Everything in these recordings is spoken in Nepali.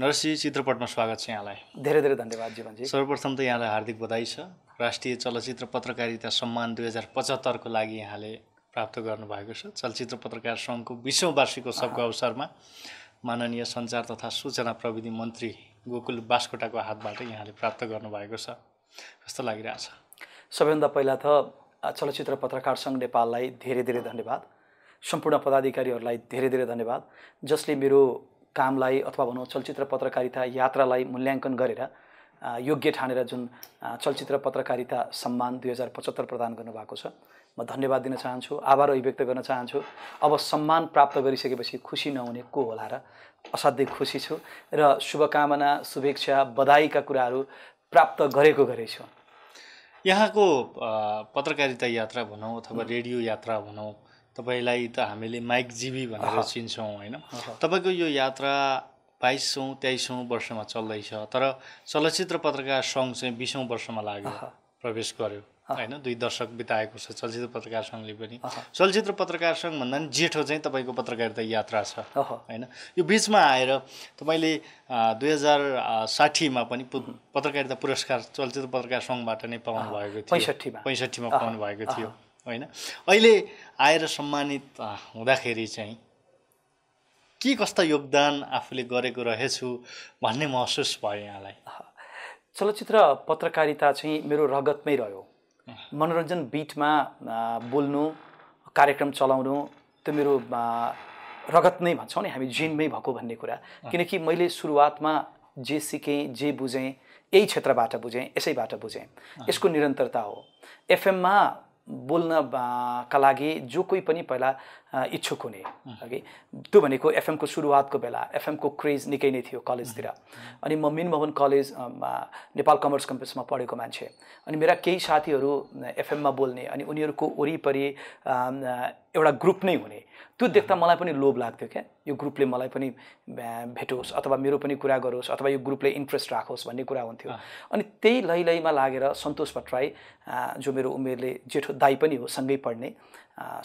नरसिंह चित्रपटमा स्वागत छ यहाँलाई धेरै धेरै धन्यवाद जीवनजी सर्वप्रथम त यहाँलाई हार्दिक बधाई छ राष्ट्रिय चलचित्र पत्रकारिता सम्मान दुई हजार पचहत्तरको लागि यहाँले प्राप्त गर्नुभएको छ चलचित्र पत्रकार सङ्घको बिसौँ वार्षिकोत्सवको अवसरमा माननीय सञ्चार तथा सूचना प्रविधि मन्त्री गोकुल बास्कोटाको हातबाट यहाँले प्राप्त गर्नुभएको छ कस्तो लागिरहेछ सबैभन्दा पहिला त चलचित्र पत्रकार सङ्घ नेपाललाई धेरै धेरै धन्यवाद सम्पूर्ण पदाधिकारीहरूलाई धेरै धेरै धन्यवाद जसले मेरो कामलाई अथवा भनौँ चलचित्र पत्रकारिता यात्रालाई मूल्याङ्कन गरेर योग्य ठानेर जुन चलचित्र पत्रकारिता सम्मान दुई हजार पचहत्तर प्रदान गर्नुभएको छ म धन्यवाद दिन चाहन्छु आभार अभिव्यक्त गर्न चाहन्छु अब सम्मान प्राप्त गरिसकेपछि खुसी नहुने को होला र असाध्यै खुसी छु र शुभकामना शुभेच्छा बधाईका कुराहरू प्राप्त गरेको गरेछु यहाँको पत्रकारिता यात्रा भनौँ अथवा रेडियो यात्रा भनौँ तपाईँलाई त हामीले माइक जीवी भनेर चिन्छौँ होइन तपाईँको यो यात्रा बाइसौँ तेइसौँ वर्षमा चल्दैछ तर चलचित्र पत्रकार सङ्घ चाहिँ बिसौँ वर्षमा लाग्यो प्रवेश गर्यो होइन दुई दशक बिताएको छ चलचित्र पत्रकार सङ्घले पनि चलचित्र पत्रकार सङ्घभन्दा पनि जेठो चाहिँ तपाईँको पत्रकारिता यात्रा छ होइन यो बिचमा आएर तपाईँले दुई हजार साठीमा पनि पत्रकारिता पुरस्कार चलचित्र पत्रकार सङ्घबाट नै पाउनु भएको थियो पैँसठीमा पाउनु भएको थियो होइन अहिले आएर सम्मानित हुँदाखेरि चाहिँ के कस्ता योगदान आफूले गरेको रहेछु भन्ने महसुस भयो यहाँलाई चलचित्र पत्रकारिता चाहिँ मेरो रगतमै रह्यो मनोरञ्जन बिटमा बोल्नु कार्यक्रम चलाउनु त्यो मेरो रगत नै भन्छौँ नि हामी जिनमै भएको भन्ने कुरा किनकि मैले सुरुवातमा जे सिकेँ जे बुझेँ यही क्षेत्रबाट बुझेँ यसैबाट बुझेँ यसको निरन्तरता हो एफएममा बोल्नका लागि जो कोही पनि पहिला इच्छुक हुने हगि त्यो भनेको एफएमको सुरुवातको बेला एफएमको क्रेज निकै नै थियो कलेजतिर अनि म मिन मिनमोहन कलेजमा नेपाल कमर्स क्याम्पसमा पढेको मान्छे अनि मेरा केही साथीहरू एफएममा बोल्ने अनि उनीहरूको वरिपरि एउटा ग्रुप नै हुने त्यो देख्दा मलाई पनि लोभ लाग्थ्यो क्या यो ग्रुपले मलाई पनि भेटोस् अथवा मेरो पनि कुरा गरोस् अथवा यो ग्रुपले इन्ट्रेस्ट राखोस् भन्ने कुरा हुन्थ्यो अनि त्यही लैलैमा लागेर सन्तोष भट्टराई जो मेरो उमेरले जेठो दाई पनि हो सँगै पढ्ने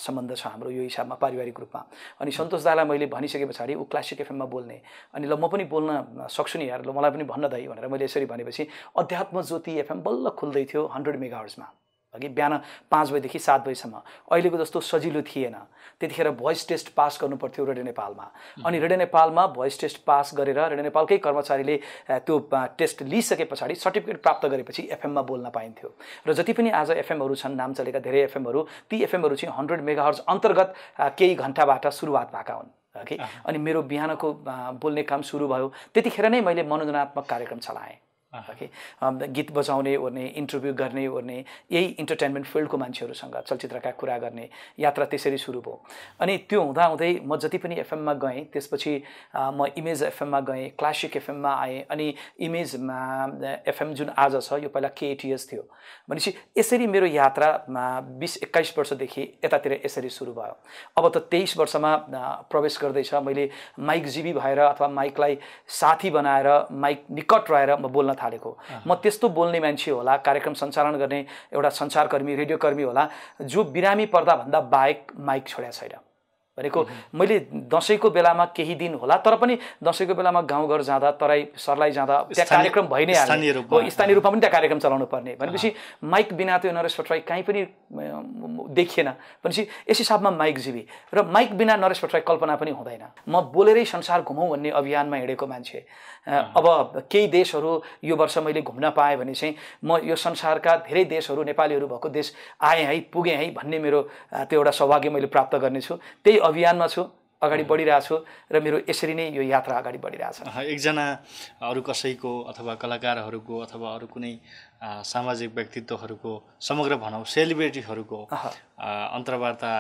सम्बन्ध छ हाम्रो यो हिसाबमा पारिवारिक रूपमा अनि सन्तोष दालाई मैले भनिसके पछाडि ऊ क्लासिक एफएममा बोल्ने अनि ल म पनि बोल्न सक्छु नि यार ल मलाई पनि भन्न दाइ भनेर मैले यसरी भनेपछि अध्यात्म ज्योति एफएम बल्ल खुल्दै थियो हन्ड्रेड मेगावर्समा अघि बिहान पाँच बजीदेखि सात बजीसम्म अहिलेको जस्तो सजिलो थिएन त्यतिखेर भोइस टेस्ट पास गर्नु पर्थ्यो रेडियो नेपालमा अनि रेडियो नेपालमा भोइस टेस्ट पास गरेर रेडियो नेपालकै कर्मचारीले त्यो टेस्ट लिइसके पछाडि सर्टिफिकेट प्राप्त गरेपछि एफएममा बोल्न पाइन्थ्यो र जति पनि आज एफएमहरू छन् नाम चलेका धेरै एफएमहरू ती एफएमहरू चाहिँ हन्ड्रेड मेगाहर्ज अन्तर्गत केही घन्टाबाट सुरुवात भएका हुन् ओके अनि मेरो बिहानको बोल्ने काम सुरु भयो त्यतिखेर नै मैले मनोरञ्जनात्मक कार्यक्रम चलाएँ ओके गीत बजाउने ओर्ने इन्टरभ्यू गर्ने ओर्ने यही इन्टरटेन्मेन्ट फिल्डको मान्छेहरूसँग चलचित्रका कुरा गर्ने यात्रा त्यसरी सुरु भयो अनि त्यो हुँदाहुँदै म जति पनि एफएममा गएँ त्यसपछि म इमेज एफएममा गएँ क्लासिक एफएममा आएँ अनि इमेजमा एफएम जुन आज छ यो पहिला केएटिएस थियो भनेपछि यसरी मेरो यात्रामा बिस एक्काइस वर्षदेखि यतातिर यसरी सुरु भयो अब त तेइस वर्षमा प्रवेश गर्दैछ मैले माइक जीवी भएर अथवा माइकलाई साथी बनाएर माइक निकट रहेर म बोल्न थालेँ थालेको म त्यस्तो बोल्ने मान्छे होला कार्यक्रम सञ्चालन गर्ने एउटा सञ्चारकर्मी रेडियोकर्मी होला जो बिरामी पर्दाभन्दा बाहेक माइक छोड्या छैन भनेको मैले दसैँको बेलामा केही दिन होला तर पनि दसैँको बेलामा गाउँघर जाँदा तराई सरलाई जाँदा त्यहाँ कार्यक्रम भइ नै हाल्यो स्थानीय रूपमा पनि त्यहाँ कार्यक्रम चलाउनु पर्ने भनेपछि माइक बिना त्यो नरेश भट्टराई काहीँ पनि देखिएन भनेपछि यस हिसाबमा माइक जीवी र माइक बिना नरेश भट्टराई कल्पना पनि हुँदैन म बोलेरै संसार घुमौँ भन्ने अभियानमा हिँडेको मान्छे अब केही देशहरू यो वर्ष मैले घुम्न पाएँ भने चाहिँ म यो संसारका धेरै देशहरू नेपालीहरू भएको देश आएँ है पुगेँ है भन्ने मेरो त्यो एउटा सौभाग्य मैले प्राप्त गर्नेछु त्यही अभियानमा छु अगाडि बढिरहेको र मेरो यसरी नै यो यात्रा अगाडि बढिरहेछ एकजना अरू कसैको अथवा कलाकारहरूको अथवा अरू कुनै सामाजिक व्यक्तित्वहरूको समग्र भनौँ सेलिब्रेटीहरूको अन्तर्वार्ता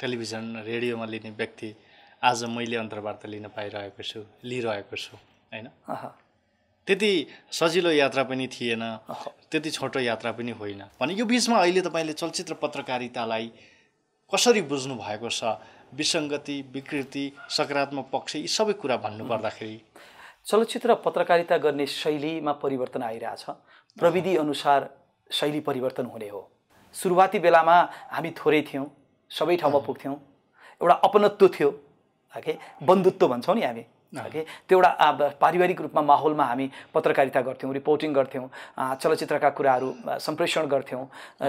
टेलिभिजन रेडियोमा लिने व्यक्ति आज मैले अन्तर्वार्ता लिन पाइरहेको छु लिइरहेको छु होइन त्यति सजिलो यात्रा पनि थिएन त्यति छोटो यात्रा पनि होइन भने यो बिचमा अहिले तपाईँले चलचित्र पत्रकारितालाई कसरी बुझ्नु भएको छ विसङ्गति विकृति सकारात्मक पक्ष यी सबै कुरा भन्नु पर्दाखेरि चलचित्र पत्रकारिता गर्ने शैलीमा परिवर्तन आइरहेछ प्रविधि अनुसार शैली परिवर्तन हुने हो सुरुवाती बेलामा हामी थोरै थियौँ सबै ठाउँमा पुग्थ्यौँ एउटा अपनत्व थियो के बन्धुत्व भन्छौँ नि हामी ओके त्यो एउटा पारिवारिक रूपमा माहौलमा हामी पत्रकारिता गर्थ्यौँ रिपोर्टिङ गर्थ्यौँ चलचित्रका कुराहरू सम्प्रेषण गर्थ्यौँ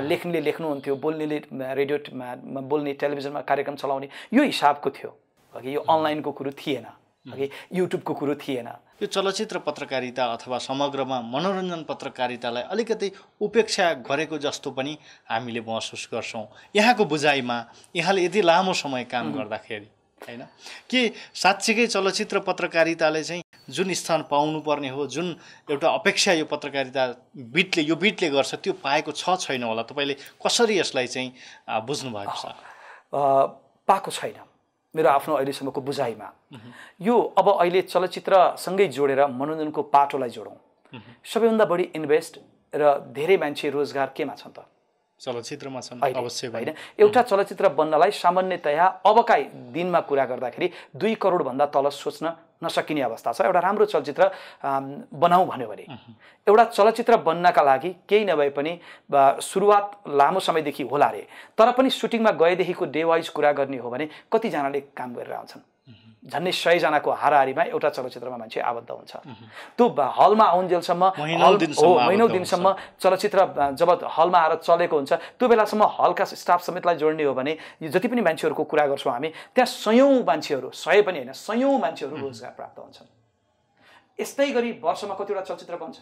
लेख्नेले लेख्नुहुन्थ्यो बोल्नेले रेडियो बोल्ने टेलिभिजनमा कार्यक्रम चलाउने यो हिसाबको थियो ओके यो अनलाइनको कुरो थिएन ओके युट्युबको कुरो थिएन यो चलचित्र पत्रकारिता अथवा समग्रमा मनोरञ्जन पत्रकारितालाई अलिकति उपेक्षा गरेको जस्तो पनि हामीले महसुस गर्छौँ यहाँको बुझाइमा यहाँले यति लामो समय काम गर्दाखेरि होइन के साँच्चीकै चलचित्र पत्रकारिताले चाहिँ जुन स्थान पाउनुपर्ने हो जुन एउटा अपेक्षा यो पत्रकारिता बिटले यो बिटले गर्छ त्यो पाएको छ छैन होला तपाईँले कसरी यसलाई चाहिँ बुझ्नुभएको भएको छ पाएको छैन मेरो आफ्नो अहिलेसम्मको बुझाइमा यो अब अहिले चलचित्रसँगै जोडेर मनोरञ्जनको पाटोलाई जोडौँ सबैभन्दा बढी इन्भेस्ट र धेरै मान्छे रोजगार केमा छन् त चलचित्रमा छन् अवश्य होइन एउटा चलचित्र बन्नलाई सामान्यतया अबका दिनमा कुरा गर्दाखेरि दुई करोडभन्दा तल सोच्न नसकिने अवस्था छ एउटा राम्रो चलचित्र बनाऊ भन्यो भने एउटा चलचित्र बन्नका लागि केही नभए पनि सुरुवात लामो समयदेखि होला अरे तर पनि सुटिङमा गएदेखिको डे वाइज कुरा गर्ने हो भने कतिजनाले काम गरेर आउँछन् झन्डै सयजनाको हाराहारीमा एउटा चलचित्रमा मान्छे आबद्ध हुन्छ त्यो हलमा आउन्जेलसम्म हो महिनौ दिनसम्म चलचित्र जब हलमा आएर चलेको हुन्छ त्यो बेलासम्म हलका स्टाफ समेतलाई जोड्ने हो भने यो जति पनि मान्छेहरूको कुरा गर्छौँ हामी त्यहाँ सयौँ मान्छेहरू सय पनि होइन सयौँ मान्छेहरू रोजगार प्राप्त हुन्छन् यस्तै गरी वर्षमा कतिवटा चलचित्र बन्छ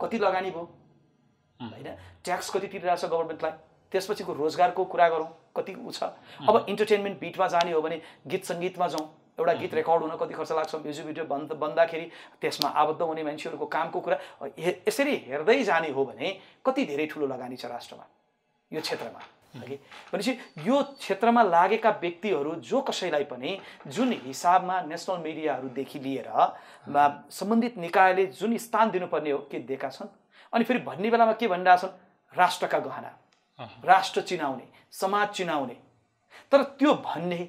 कति लगानी भयो होइन ट्याक्स कति तिरिरहेछ गभर्मेन्टलाई त्यसपछिको रोजगारको कुरा गरौँ कति ऊ छ अब इन्टरटेन्मेन्ट बिटमा जाने हो भने गीत सङ्गीतमा जाउँ एउटा गीत रेकर्ड हुन कति खर्च लाग्छ म्युजिक भिडियो बन्द बन्दाखेरि त्यसमा आबद्ध हुने मान्छेहरूको कामको कुरा यसरी हेर्दै जाने हो भने कति धेरै ठुलो लगानी छ राष्ट्रमा यो क्षेत्रमा भनेपछि यो क्षेत्रमा लागेका व्यक्तिहरू जो कसैलाई पनि जुन हिसाबमा नेसनल मिडियाहरूदेखि लिएर सम्बन्धित निकायले जुन स्थान दिनुपर्ने हो के दिएका छन् अनि फेरि भन्ने बेलामा के भनिरहेछन् राष्ट्रका गहना राष्ट्र चिनाउने समाज चिनाउने तर त्यो भन्ने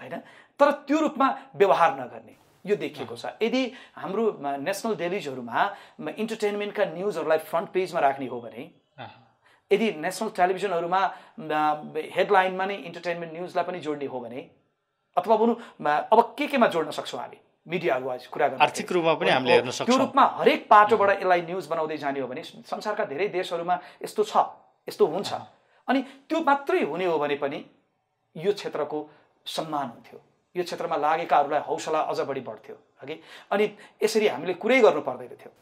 होइन तर त्यो रूपमा व्यवहार नगर्ने यो देखिएको छ यदि हाम्रो नेसनल डेलिजहरूमा इन्टरटेन्मेन्टका न्युजहरूलाई फ्रन्ट पेजमा राख्ने हो भने यदि नेसनल टेलिभिजनहरूमा हेडलाइनमा नै इन्टरटेन्मेन्ट न्युजलाई पनि जोड्ने हो भने अथवा भनौँ अब के केमा जोड्न सक्छौँ हामी मिडियाहरू आज कुरा गर्नु आर्थिक रूपमा पनि हामीले हेर्न सक्छौँ त्यो रूपमा हरेक पाटोबाट यसलाई न्युज बनाउँदै जाने हो भने संसारका धेरै देशहरूमा यस्तो छ यस्तो हुन्छ अनि त्यो मात्रै हुने हो भने पनि यो क्षेत्रको सम्मान हुन्थ्यो यो क्षेत्रमा लागेकाहरूलाई हौसला अझ बढी बढ्थ्यो हगि अनि यसरी हामीले कुरै गर्नु पर्दैन थियो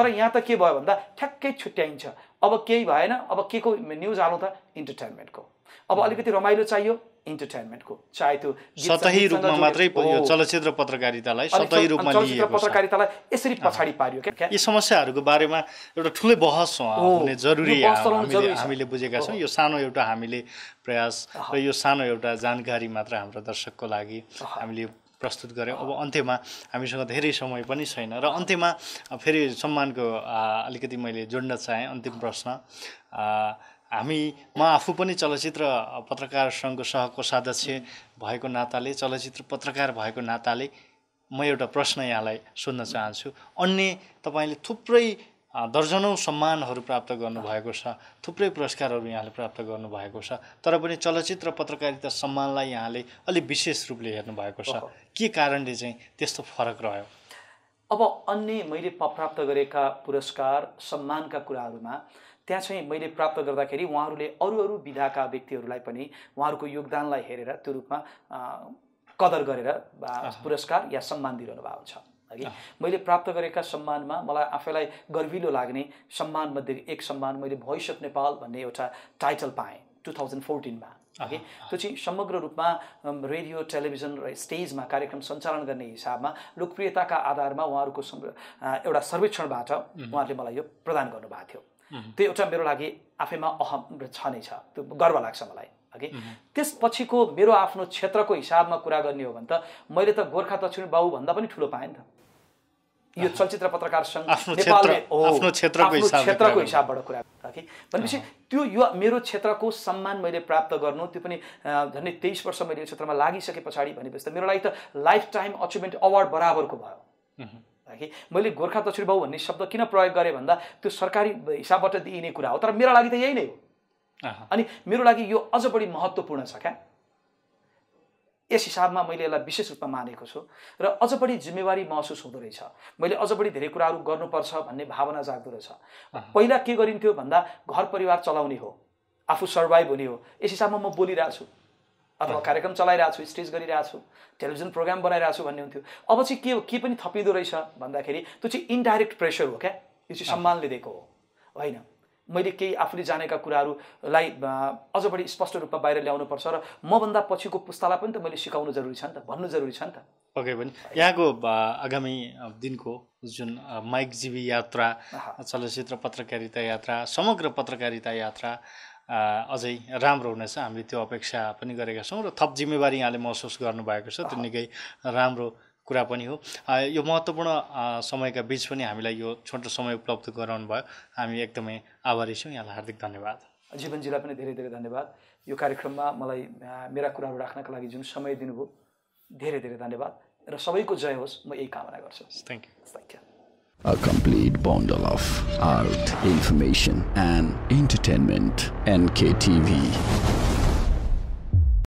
तर यहाँ त के भयो भन्दा ठ्याक्कै छुट्याइन्छ अब केही भएन अब के को न्युज हालौँ त इन्टरटेनमेन्टको अब अलिकति रमाइलो चाहियो इन्टरटेनमेन्टको चाहे त्यो सतही रूपमा मात्रै यो चलचित्र पत्रकारितालाई सतही रूपमा पत्रकारितालाई यसरी पछाडि पारियो क्या यी समस्याहरूको बारेमा एउटा ठुलै बहस हुने जरुरी हामीले बुझेका छौँ यो सानो एउटा हामीले प्रयास र यो सानो एउटा जानकारी मात्र हाम्रो दर्शकको लागि हामीले प्रस्तुत गऱ्यौँ अब अन्त्यमा हामीसँग धेरै समय पनि छैन र अन्त्यमा फेरि सम्मानको अलिकति मैले जोड्न चाहेँ अन्तिम प्रश्न हामी म आफू पनि चलचित्र पत्रकार सङ्घको सदस्य भएको नाताले चलचित्र पत्रकार भएको नाताले म एउटा प्रश्न यहाँलाई सोध्न चाहन्छु अन्य तपाईँले थुप्रै दर्जनौँ सम्मानहरू प्राप्त गर्नुभएको छ थुप्रै पुरस्कारहरू यहाँले प्राप्त गर्नुभएको छ तर पनि चलचित्र पत्रकारिता सम्मानलाई यहाँले अलिक विशेष रूपले हेर्नुभएको छ के कारणले चाहिँ त्यस्तो फरक रह्यो अब अन्य मैले प्राप्त गरेका पुरस्कार सम्मानका कुराहरूमा त्यहाँ चाहिँ मैले प्राप्त गर्दाखेरि उहाँहरूले अरू अरू विधाका व्यक्तिहरूलाई पनि उहाँहरूको योगदानलाई हेरेर त्यो रूपमा कदर गरेर पुरस्कार या सम्मान दिइरहनु भएको छ है मैले प्राप्त गरेका सम्मानमा मलाई आफैलाई गर्विलो लाग्ने सम्मानमध्ये एक सम्मान मैले भोइस अफ नेपाल भन्ने एउटा टाइटल पाएँ टु थाउजन्ड फोर्टिनमा है त्यो चाहिँ समग्र रूपमा रेडियो टेलिभिजन र स्टेजमा कार्यक्रम सञ्चालन गर्ने हिसाबमा लोकप्रियताका आधारमा उहाँहरूको एउटा सर्वेक्षणबाट उहाँहरूले मलाई यो प्रदान गर्नुभएको थियो त्यो एउटा मेरो लागि आफैमा अहम छ नै छ त्यो गर्व लाग्छ मलाई हगि त्यसपछिको मेरो आफ्नो क्षेत्रको हिसाबमा कुरा गर्ने हो भने त मैले त गोर्खा दक्षिण भन्दा पनि ठुलो पाएँ नि त यो चलचित्र पत्रकार सङ्घ नेपालले आफ्नो क्षेत्रको हिसाबबाट कुरा कि भनेपछि त्यो यो मेरो क्षेत्रको सम्मान मैले प्राप्त गर्नु त्यो पनि झन्डै तेइस वर्ष मैले यो क्षेत्रमा लागिसके पछाडि भनेपछि त मेरो लागि त लाइफ टाइम अचिभमेन्ट अवार्ड बराबरको भयो है मैले गोर्खा बाउ भन्ने शब्द किन प्रयोग गरेँ भन्दा त्यो सरकारी हिसाबबाट दिइने कुरा हो तर मेरो लागि त यही नै हो अनि मेरो लागि यो अझ बढी महत्त्वपूर्ण छ क्या यस हिसाबमा मैले यसलाई विशेष रूपमा मानेको छु र अझ बढी जिम्मेवारी महसुस हुँदो रहेछ मैले अझ बढी धेरै कुराहरू गर्नुपर्छ भन्ने भावना जाग्दो रहेछ पहिला के गरिन्थ्यो भन्दा घर परिवार चलाउने हो आफू सर्भाइभ हुने हो यस हिसाबमा म बोलिरहेको छु अथवा कार्यक्रम चलाइरहेको छु स्टेज गरिरहेको छु टेलिभिजन प्रोग्राम बनाइरहेको छु भन्ने हुन्थ्यो अब चाहिँ के के पनि थपिँदो रहेछ भन्दाखेरि त्यो चाहिँ इन्डाइरेक्ट प्रेसर हो क्या यो चाहिँ सम्मानले दिएको हो होइन मैले केही आफूले जानेका कुराहरूलाई अझ बढी स्पष्ट रूपमा बाहिर ल्याउनु पर्छ र मभन्दा पछिको पुस्तालाई पनि त मैले सिकाउनु जरुरी छ नि त भन्नु जरुरी छ नि त पक्कै पनि यहाँको आगामी दिनको जुन माइकजीवी यात्रा चलचित्र पत्रकारिता यात्रा समग्र पत्रकारिता यात्रा अझै राम्रो हुनेछ हामीले त्यो अपेक्षा पनि गरेका छौँ र थप जिम्मेवारी यहाँले महसुस गर्नुभएको छ त्यो निकै राम्रो कुरा पनि हो यो महत्त्वपूर्ण समयका बिच पनि हामीलाई यो छोटो समय उपलब्ध गराउनु भयो हामी एकदमै आभारी छौँ यहाँलाई हार्दिक धन्यवाद जीवनजीलाई पनि धेरै धेरै धन्यवाद यो कार्यक्रममा मलाई मेरा कुराहरू राख्नको लागि जुन समय दिनुभयो धेरै धेरै धन्यवाद र सबैको जय होस् म यही कामना गर्छु thank you thank you a complete bundle of art, information and entertainment. NKTV.